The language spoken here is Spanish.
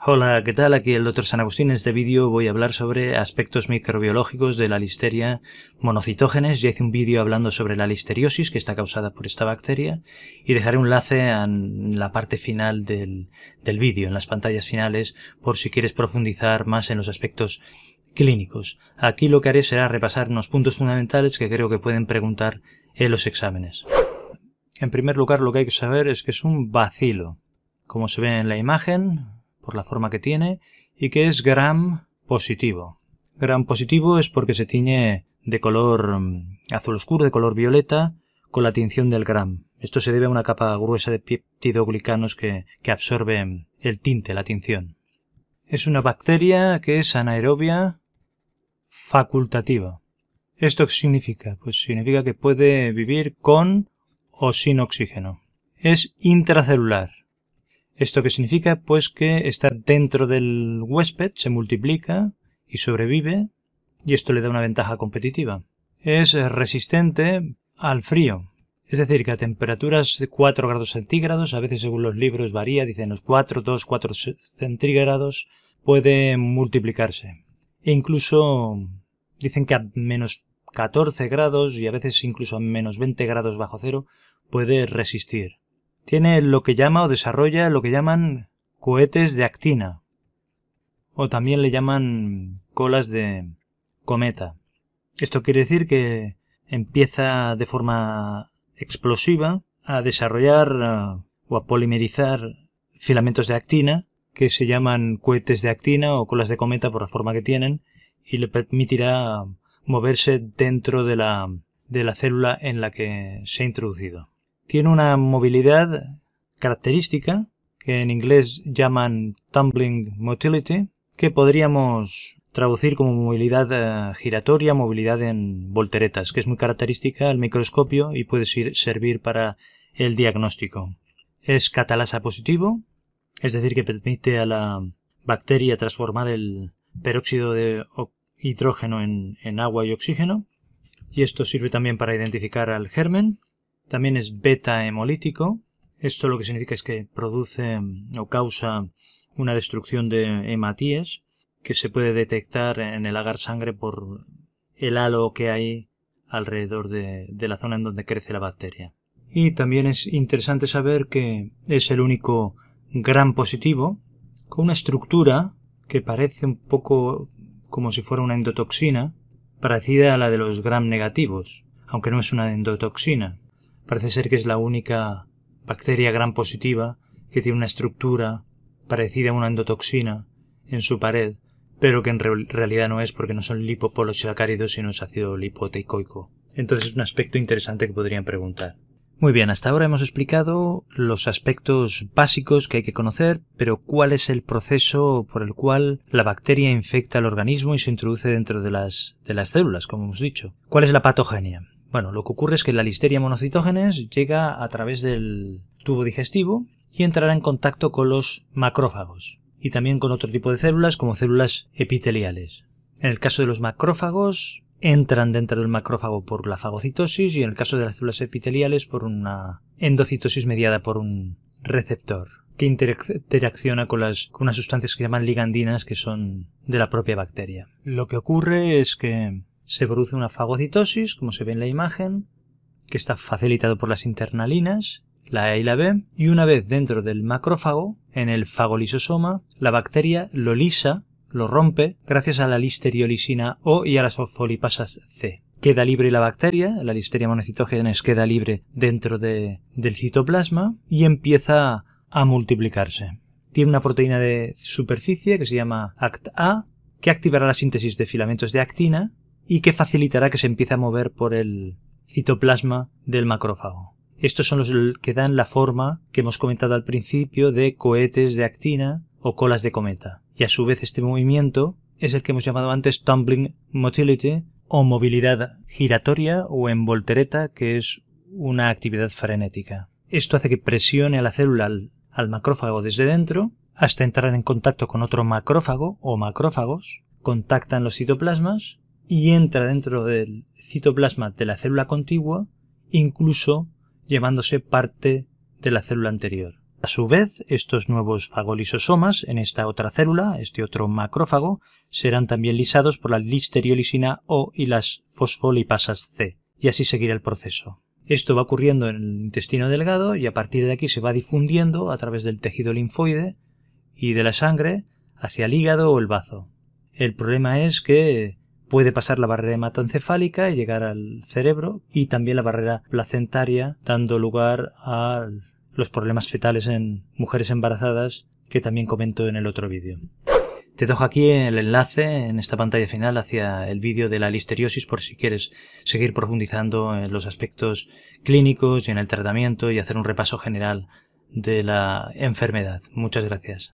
Hola, ¿qué tal? Aquí el Dr. San Agustín. En este vídeo voy a hablar sobre aspectos microbiológicos de la listeria monocitógenes. Ya hice un vídeo hablando sobre la listeriosis que está causada por esta bacteria y dejaré un enlace en la parte final del, del vídeo, en las pantallas finales, por si quieres profundizar más en los aspectos clínicos. Aquí lo que haré será repasar unos puntos fundamentales que creo que pueden preguntar en los exámenes. En primer lugar, lo que hay que saber es que es un bacilo. Como se ve en la imagen, por la forma que tiene y que es gram positivo. Gram positivo es porque se tiñe de color mm, azul oscuro, de color violeta, con la tinción del gram. Esto se debe a una capa gruesa de peptidoglicanos que, absorben mm, el tinte, la tinción. Es una bacteria que es anaerobia facultativa. ¿Esto qué significa? Pues significa que puede vivir con o sin oxígeno. Es intracelular. Esto que significa pues que está dentro del huésped, se multiplica y sobrevive, y esto le da una ventaja competitiva. Es resistente al frío, es decir, que a temperaturas de 4 grados centígrados, a veces según los libros varía, dicen los 4, 2, 4 centígrados, puede multiplicarse. E incluso dicen que a menos 14 grados y a veces incluso a menos 20 grados bajo cero puede resistir tiene lo que llama o desarrolla lo que llaman cohetes de actina, o también le llaman colas de cometa. Esto quiere decir que empieza de forma explosiva a desarrollar eh, o a polimerizar filamentos de actina, que se llaman cohetes de actina o colas de cometa por la forma que tienen, y le permitirá moverse dentro de la, de la célula en la que se ha introducido. Tiene una movilidad característica que en inglés llaman tumbling motility, que podríamos traducir como movilidad eh, giratoria, movilidad en volteretas, que es muy característica al microscopio y puede servir para el diagnóstico. Es catalasa positivo, es decir, que permite a la bacteria transformar el peróxido de hidrógeno en, en agua y oxígeno, y esto sirve también para identificar al germen. También es beta hemolítico. Esto lo que significa es que produce mm, o causa una destrucción de hematíes que se puede detectar en el agar sangre por el halo que hay alrededor de, la zona en donde crece la bacteria. Y también es interesante saber que es el único gram positivo con una estructura que parece un poco como si fuera una endotoxina, parecida a la de los gram negativos, aunque no es una endotoxina. Parece ser que es la única bacteria gran positiva que tiene una estructura parecida a una endotoxina en su pared, pero que en realidad no es porque no son lipopolisacáridos, sino es ácido lipoteicoico. Entonces es un aspecto interesante que podrían preguntar. Muy bien, hasta ahora hemos explicado los aspectos básicos que hay que conocer, pero cuál es el proceso por el cual la bacteria infecta al organismo y se introduce dentro de las células, como hemos dicho. ¿Cuál es la patogenia? Bueno, lo que ocurre es que la listeria monocitógenes llega a través del tubo digestivo y entrará en contacto con los macrófagos y también con otro tipo de células como células epiteliales. En el caso de los macrófagos, entran dentro del macrófago por la fagocitosis y en el caso de las células epiteliales por una endocitosis mediada por un receptor que interacciona con, las, con unas sustancias que se llaman ligandinas que son de la propia bacteria. Lo que ocurre es que se produce una fagocitosis, como se ve en la imagen, que está facilitado por las internalinas, la A e y la B, y una vez dentro del macrófago, en el fagolisosoma, la bacteria lo lisa, lo rompe, gracias a la listeriolisina O y a las fosfolipasas C. Queda libre la bacteria, la listeria monocitógenes queda libre dentro del citoplasma y empieza a multiplicarse. Tiene una proteína de superficie que se llama ACT-A, que activará la síntesis de filamentos de actina y que facilitará que se empiece a mover por el citoplasma del macrófago. Estos son los que dan la forma que hemos comentado al principio de cohetes de actina o colas de cometa. Y a su vez este movimiento es el que hemos llamado antes tumbling motility o movilidad giratoria o envoltereta, que es una actividad frenética. Esto hace que presione a la célula al, al macrófago desde dentro hasta entrar en contacto con otro macrófago o macrófagos, contactan los citoplasmas y entra dentro del citoplasma de la célula contigua, incluso llevándose parte de la célula anterior. A su vez, estos nuevos fagolisosomas en esta otra célula, este otro macrófago, serán también lisados por la listeriolisina O y las fosfolipasas C, y así seguirá el proceso. Esto va ocurriendo en el intestino delgado y a partir de aquí se va difundiendo a través del tejido linfoide y de la sangre hacia el hígado o el bazo. El problema es que puede pasar la barrera hematoencefálica y llegar al cerebro y también la barrera placentaria, dando lugar a los problemas fetales en mujeres embarazadas que también comento en el otro vídeo. Te dejo aquí el enlace en esta pantalla final hacia el vídeo de la listeriosis por si quieres seguir profundizando en los aspectos clínicos y en el tratamiento y hacer un repaso general de la enfermedad. Muchas gracias.